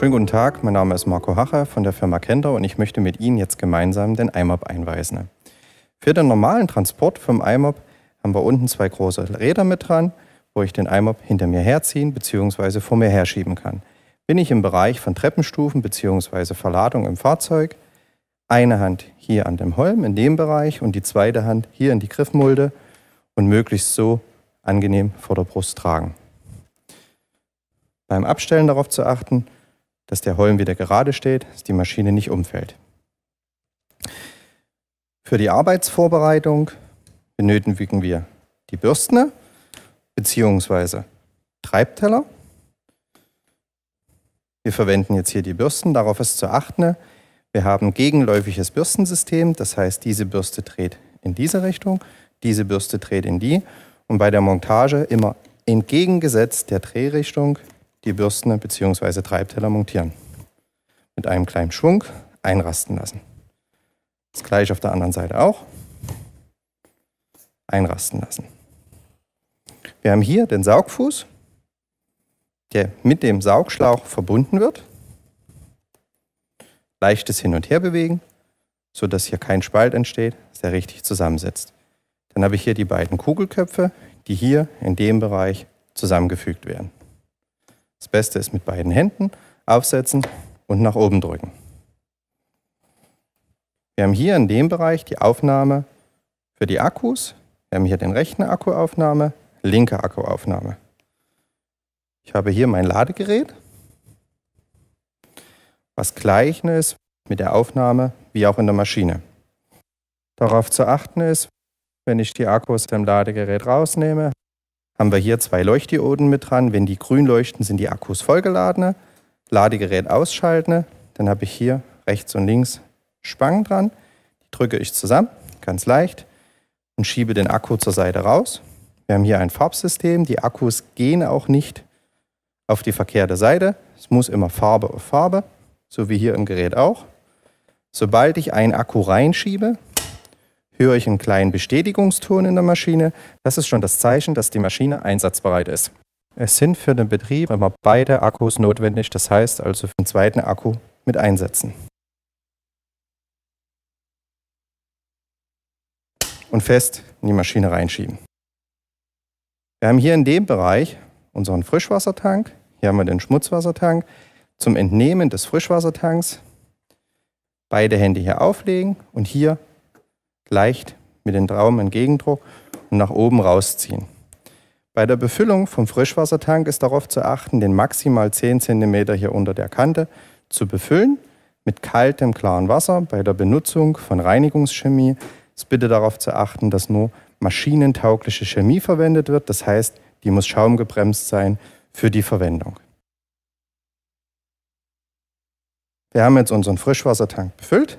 Schönen guten Tag, mein Name ist Marco Hacher von der Firma Kender und ich möchte mit Ihnen jetzt gemeinsam den IMAP einweisen. Für den normalen Transport vom IMAP haben wir unten zwei große Räder mit dran, wo ich den IMAP hinter mir herziehen bzw. vor mir herschieben kann. Bin ich im Bereich von Treppenstufen bzw. Verladung im Fahrzeug, eine Hand hier an dem Holm in dem Bereich und die zweite Hand hier in die Griffmulde und möglichst so angenehm vor der Brust tragen. Beim Abstellen darauf zu achten, dass der Holm wieder gerade steht, dass die Maschine nicht umfällt. Für die Arbeitsvorbereitung benötigen wir die Bürsten bzw. Treibteller. Wir verwenden jetzt hier die Bürsten, darauf ist zu achten. Wir haben ein gegenläufiges Bürstensystem, das heißt, diese Bürste dreht in diese Richtung, diese Bürste dreht in die und bei der Montage immer entgegengesetzt der Drehrichtung die Bürsten bzw. Treibteller montieren. Mit einem kleinen Schwung einrasten lassen. Das gleiche auf der anderen Seite auch. Einrasten lassen. Wir haben hier den Saugfuß, der mit dem Saugschlauch verbunden wird. Leichtes Hin- und Herbewegen, sodass hier kein Spalt entsteht, sehr richtig zusammensetzt. Dann habe ich hier die beiden Kugelköpfe, die hier in dem Bereich zusammengefügt werden. Das Beste ist mit beiden Händen aufsetzen und nach oben drücken. Wir haben hier in dem Bereich die Aufnahme für die Akkus. Wir haben hier den rechten Akkuaufnahme, linke Akkuaufnahme. Ich habe hier mein Ladegerät, was gleich ist mit der Aufnahme wie auch in der Maschine. Darauf zu achten ist, wenn ich die Akkus im Ladegerät rausnehme, haben wir hier zwei Leuchtdioden mit dran. Wenn die grün leuchten, sind die Akkus vollgeladene. Ladegerät ausschalten. Dann habe ich hier rechts und links Spangen dran. Die drücke ich zusammen, ganz leicht, und schiebe den Akku zur Seite raus. Wir haben hier ein Farbsystem. Die Akkus gehen auch nicht auf die verkehrte Seite. Es muss immer Farbe auf Farbe, so wie hier im Gerät auch. Sobald ich einen Akku reinschiebe, höre ich einen kleinen Bestätigungston in der Maschine. Das ist schon das Zeichen, dass die Maschine einsatzbereit ist. Es sind für den Betrieb immer beide Akkus notwendig, das heißt also für den zweiten Akku mit einsetzen. Und fest in die Maschine reinschieben. Wir haben hier in dem Bereich unseren Frischwassertank, hier haben wir den Schmutzwassertank. Zum Entnehmen des Frischwassertanks beide Hände hier auflegen und hier leicht mit den Trauben Gegendruck und nach oben rausziehen. Bei der Befüllung vom Frischwassertank ist darauf zu achten, den maximal 10 cm hier unter der Kante zu befüllen mit kaltem, klarem Wasser. Bei der Benutzung von Reinigungschemie ist bitte darauf zu achten, dass nur maschinentaugliche Chemie verwendet wird. Das heißt, die muss schaumgebremst sein für die Verwendung. Wir haben jetzt unseren Frischwassertank befüllt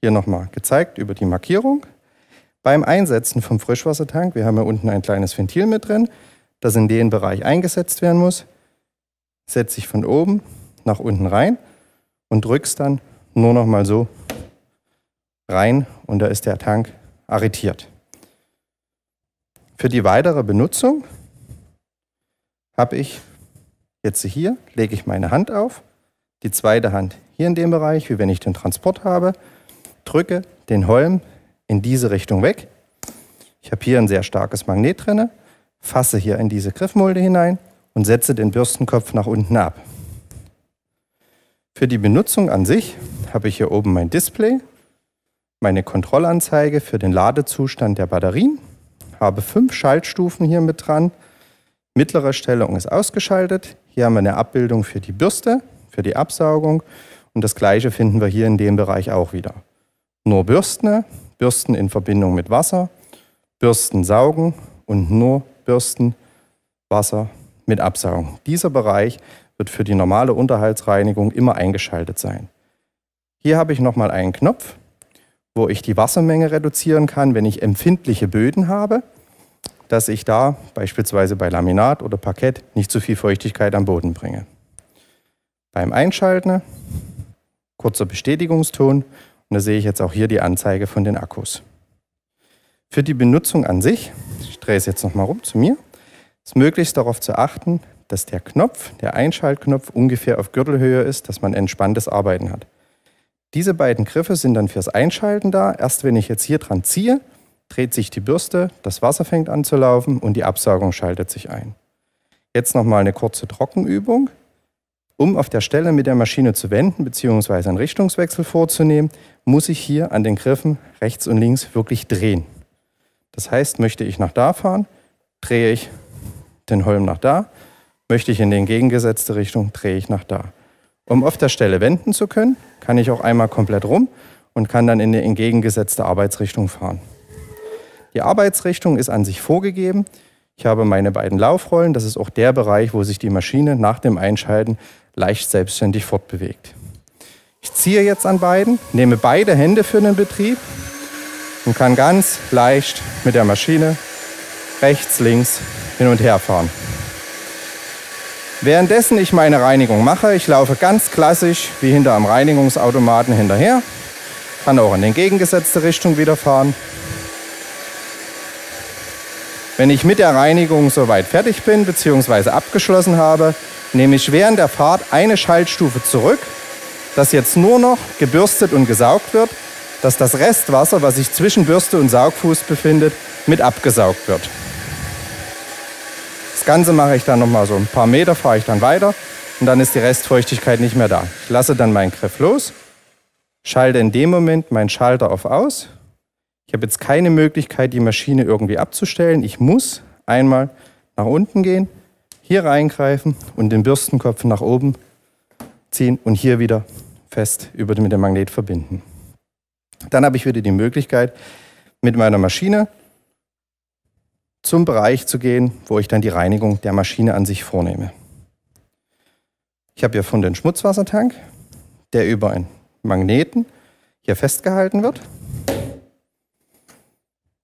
hier nochmal gezeigt über die Markierung. Beim Einsetzen vom Frischwassertank, wir haben hier unten ein kleines Ventil mit drin, das in den Bereich eingesetzt werden muss, setze ich von oben nach unten rein und drücke es dann nur nochmal so rein und da ist der Tank arretiert. Für die weitere Benutzung habe ich jetzt hier, lege ich meine Hand auf, die zweite Hand hier in dem Bereich, wie wenn ich den Transport habe, drücke den Holm in diese Richtung weg. Ich habe hier ein sehr starkes Magnet drin, fasse hier in diese Griffmulde hinein und setze den Bürstenkopf nach unten ab. Für die Benutzung an sich habe ich hier oben mein Display, meine Kontrollanzeige für den Ladezustand der Batterien, habe fünf Schaltstufen hier mit dran. Mittlere Stellung ist ausgeschaltet. Hier haben wir eine Abbildung für die Bürste, für die Absaugung und das gleiche finden wir hier in dem Bereich auch wieder nur Bürsten, Bürsten in Verbindung mit Wasser, Bürsten saugen und nur Bürsten Wasser mit Absaugung. Dieser Bereich wird für die normale Unterhaltsreinigung immer eingeschaltet sein. Hier habe ich nochmal einen Knopf, wo ich die Wassermenge reduzieren kann, wenn ich empfindliche Böden habe, dass ich da beispielsweise bei Laminat oder Parkett nicht zu viel Feuchtigkeit am Boden bringe. Beim Einschalten, kurzer Bestätigungston, und da sehe ich jetzt auch hier die Anzeige von den Akkus. Für die Benutzung an sich, ich drehe es jetzt nochmal rum zu mir, ist möglichst darauf zu achten, dass der Knopf, der Einschaltknopf, ungefähr auf Gürtelhöhe ist, dass man entspanntes Arbeiten hat. Diese beiden Griffe sind dann fürs Einschalten da. Erst wenn ich jetzt hier dran ziehe, dreht sich die Bürste, das Wasser fängt an zu laufen und die Absaugung schaltet sich ein. Jetzt nochmal eine kurze Trockenübung. Um auf der Stelle mit der Maschine zu wenden bzw. einen Richtungswechsel vorzunehmen, muss ich hier an den Griffen rechts und links wirklich drehen. Das heißt, möchte ich nach da fahren, drehe ich den Holm nach da, möchte ich in die entgegengesetzte Richtung, drehe ich nach da. Um auf der Stelle wenden zu können, kann ich auch einmal komplett rum und kann dann in die entgegengesetzte Arbeitsrichtung fahren. Die Arbeitsrichtung ist an sich vorgegeben. Ich habe meine beiden Laufrollen, das ist auch der Bereich, wo sich die Maschine nach dem Einschalten leicht selbstständig fortbewegt. Ich ziehe jetzt an beiden, nehme beide Hände für den Betrieb und kann ganz leicht mit der Maschine rechts, links hin und her fahren. Währenddessen ich meine Reinigung mache, ich laufe ganz klassisch wie hinter am Reinigungsautomaten hinterher, kann auch in die entgegengesetzte Richtung wieder fahren wenn ich mit der Reinigung soweit fertig bin bzw. abgeschlossen habe, nehme ich während der Fahrt eine Schaltstufe zurück, dass jetzt nur noch gebürstet und gesaugt wird, dass das Restwasser, was sich zwischen Bürste und Saugfuß befindet, mit abgesaugt wird. Das Ganze mache ich dann nochmal so ein paar Meter, fahre ich dann weiter und dann ist die Restfeuchtigkeit nicht mehr da. Ich lasse dann meinen Griff los, schalte in dem Moment meinen Schalter auf aus ich habe jetzt keine Möglichkeit, die Maschine irgendwie abzustellen. Ich muss einmal nach unten gehen, hier reingreifen und den Bürstenkopf nach oben ziehen und hier wieder fest über mit dem Magnet verbinden. Dann habe ich wieder die Möglichkeit, mit meiner Maschine zum Bereich zu gehen, wo ich dann die Reinigung der Maschine an sich vornehme. Ich habe hier von den Schmutzwassertank, der über einen Magneten hier festgehalten wird.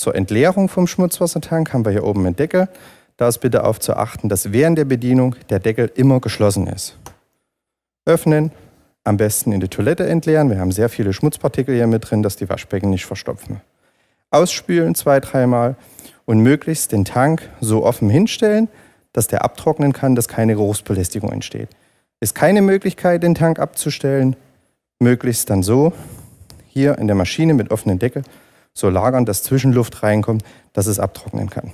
Zur Entleerung vom Schmutzwassertank haben wir hier oben einen Deckel. Da ist bitte auf zu achten, dass während der Bedienung der Deckel immer geschlossen ist. Öffnen, am besten in die Toilette entleeren. Wir haben sehr viele Schmutzpartikel hier mit drin, dass die Waschbecken nicht verstopfen. Ausspülen zwei, dreimal und möglichst den Tank so offen hinstellen, dass der abtrocknen kann, dass keine Geruchsbelästigung entsteht. Ist keine Möglichkeit, den Tank abzustellen, möglichst dann so hier in der Maschine mit offenem Deckel so lagern, dass Zwischenluft reinkommt, dass es abtrocknen kann.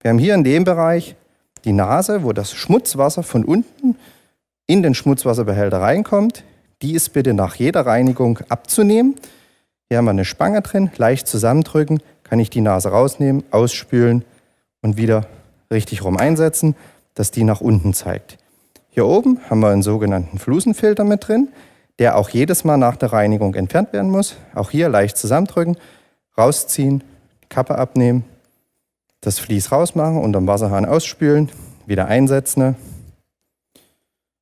Wir haben hier in dem Bereich die Nase, wo das Schmutzwasser von unten in den Schmutzwasserbehälter reinkommt. Die ist bitte nach jeder Reinigung abzunehmen. Hier haben wir eine Spange drin, leicht zusammendrücken, kann ich die Nase rausnehmen, ausspülen und wieder richtig rum einsetzen, dass die nach unten zeigt. Hier oben haben wir einen sogenannten Flusenfilter mit drin der auch jedes Mal nach der Reinigung entfernt werden muss. Auch hier leicht zusammendrücken, rausziehen, Kappe abnehmen, das Vlies rausmachen, unterm Wasserhahn ausspülen, wieder einsetzen,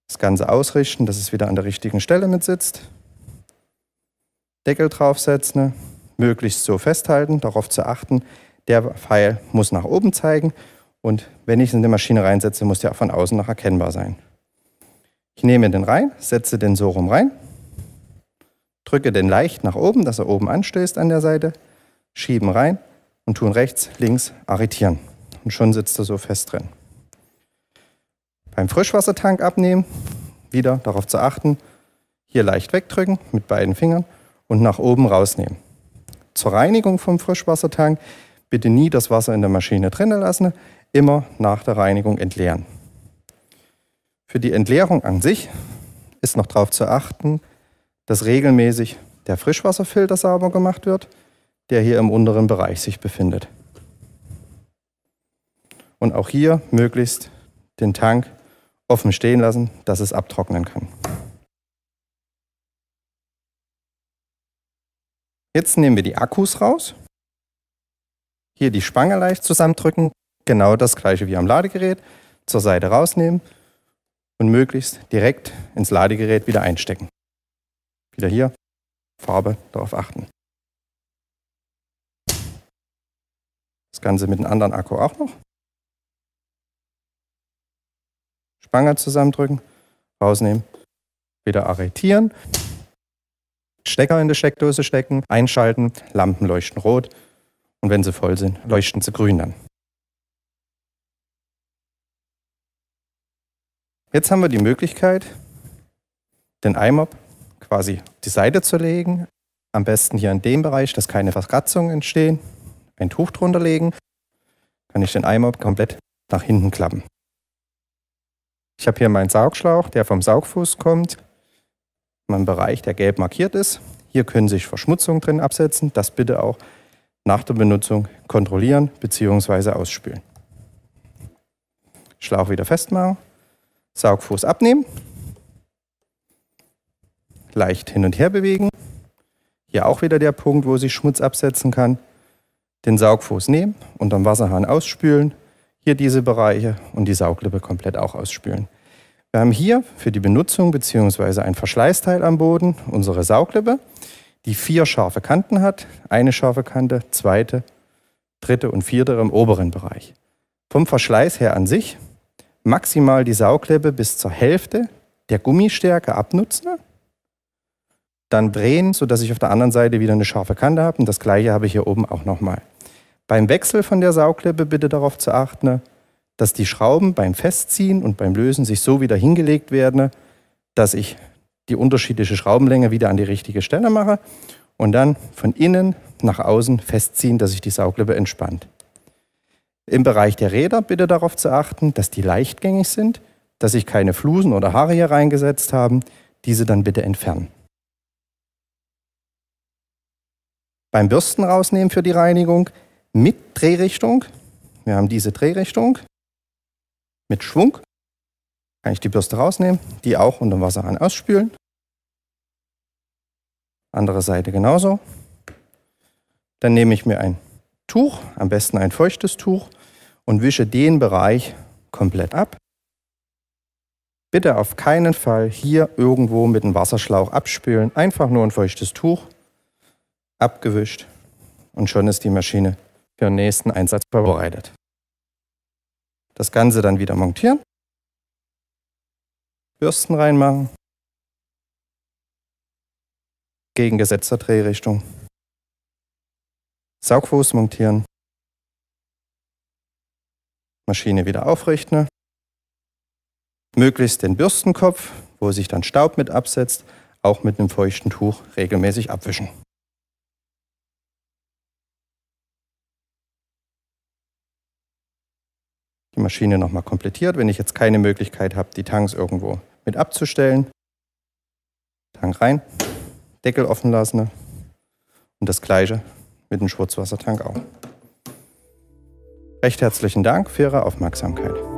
das Ganze ausrichten, dass es wieder an der richtigen Stelle mit sitzt, Deckel draufsetzen, möglichst so festhalten, darauf zu achten, der Pfeil muss nach oben zeigen und wenn ich es in die Maschine reinsetze, muss der auch von außen noch erkennbar sein. Ich nehme den rein, setze den so rum rein, drücke den leicht nach oben, dass er oben anstößt an der Seite, schieben rein und tun rechts, links arretieren. Und schon sitzt er so fest drin. Beim Frischwassertank abnehmen, wieder darauf zu achten, hier leicht wegdrücken mit beiden Fingern und nach oben rausnehmen. Zur Reinigung vom Frischwassertank bitte nie das Wasser in der Maschine drinnen lassen, immer nach der Reinigung entleeren. Für die Entleerung an sich ist noch darauf zu achten, dass regelmäßig der Frischwasserfilter sauber gemacht wird, der hier im unteren Bereich sich befindet. Und auch hier möglichst den Tank offen stehen lassen, dass es abtrocknen kann. Jetzt nehmen wir die Akkus raus. Hier die Spange leicht zusammendrücken. Genau das gleiche wie am Ladegerät. Zur Seite rausnehmen und möglichst direkt ins Ladegerät wieder einstecken. Wieder hier, Farbe, darauf achten. Das Ganze mit einem anderen Akku auch noch. Spange zusammendrücken, rausnehmen, wieder arretieren, Stecker in die Steckdose stecken, einschalten, Lampen leuchten rot und wenn sie voll sind, leuchten sie grün dann. Jetzt haben wir die Möglichkeit, den IMOP quasi die Seite zu legen. Am besten hier in dem Bereich, dass keine Verkratzungen entstehen. Ein Tuch drunter legen. Kann ich den IMOP komplett nach hinten klappen. Ich habe hier meinen Saugschlauch, der vom Saugfuß kommt. Mein Bereich, der gelb markiert ist. Hier können sich Verschmutzungen drin absetzen. Das bitte auch nach der Benutzung kontrollieren bzw. ausspülen. Schlauch wieder festmachen. Saugfuß abnehmen, leicht hin und her bewegen. Hier auch wieder der Punkt, wo sich Schmutz absetzen kann. Den Saugfuß nehmen, unterm Wasserhahn ausspülen. Hier diese Bereiche und die Sauglippe komplett auch ausspülen. Wir haben hier für die Benutzung bzw. ein Verschleißteil am Boden unsere Sauglippe, die vier scharfe Kanten hat. Eine scharfe Kante, zweite, dritte und vierte im oberen Bereich. Vom Verschleiß her an sich maximal die Sauglebe bis zur Hälfte der Gummistärke abnutzen, dann drehen, sodass ich auf der anderen Seite wieder eine scharfe Kante habe. Und das gleiche habe ich hier oben auch nochmal. Beim Wechsel von der Sauglippe bitte darauf zu achten, dass die Schrauben beim Festziehen und beim Lösen sich so wieder hingelegt werden, dass ich die unterschiedliche Schraubenlänge wieder an die richtige Stelle mache und dann von innen nach außen festziehen, dass sich die Sauglippe entspannt. Im Bereich der Räder bitte darauf zu achten, dass die leichtgängig sind, dass sich keine Flusen oder Haare hier reingesetzt haben, diese dann bitte entfernen. Beim Bürsten rausnehmen für die Reinigung mit Drehrichtung. Wir haben diese Drehrichtung mit Schwung. Kann ich die Bürste rausnehmen, die auch unter Wasser an ausspülen. Andere Seite genauso. Dann nehme ich mir ein Tuch, am besten ein feuchtes Tuch und wische den Bereich komplett ab. Bitte auf keinen Fall hier irgendwo mit einem Wasserschlauch abspülen. Einfach nur ein feuchtes Tuch, abgewischt und schon ist die Maschine für den nächsten Einsatz vorbereitet. Das Ganze dann wieder montieren, Bürsten reinmachen, gegengesetzter Drehrichtung, Saugfuß montieren Maschine wieder aufrichten. Möglichst den Bürstenkopf, wo sich dann Staub mit absetzt, auch mit einem feuchten Tuch regelmäßig abwischen. Die Maschine nochmal komplettiert, wenn ich jetzt keine Möglichkeit habe, die Tanks irgendwo mit abzustellen. Tank rein, Deckel offen lassen und das gleiche mit dem Schmutzwassertank auch. Recht herzlichen Dank für Ihre Aufmerksamkeit.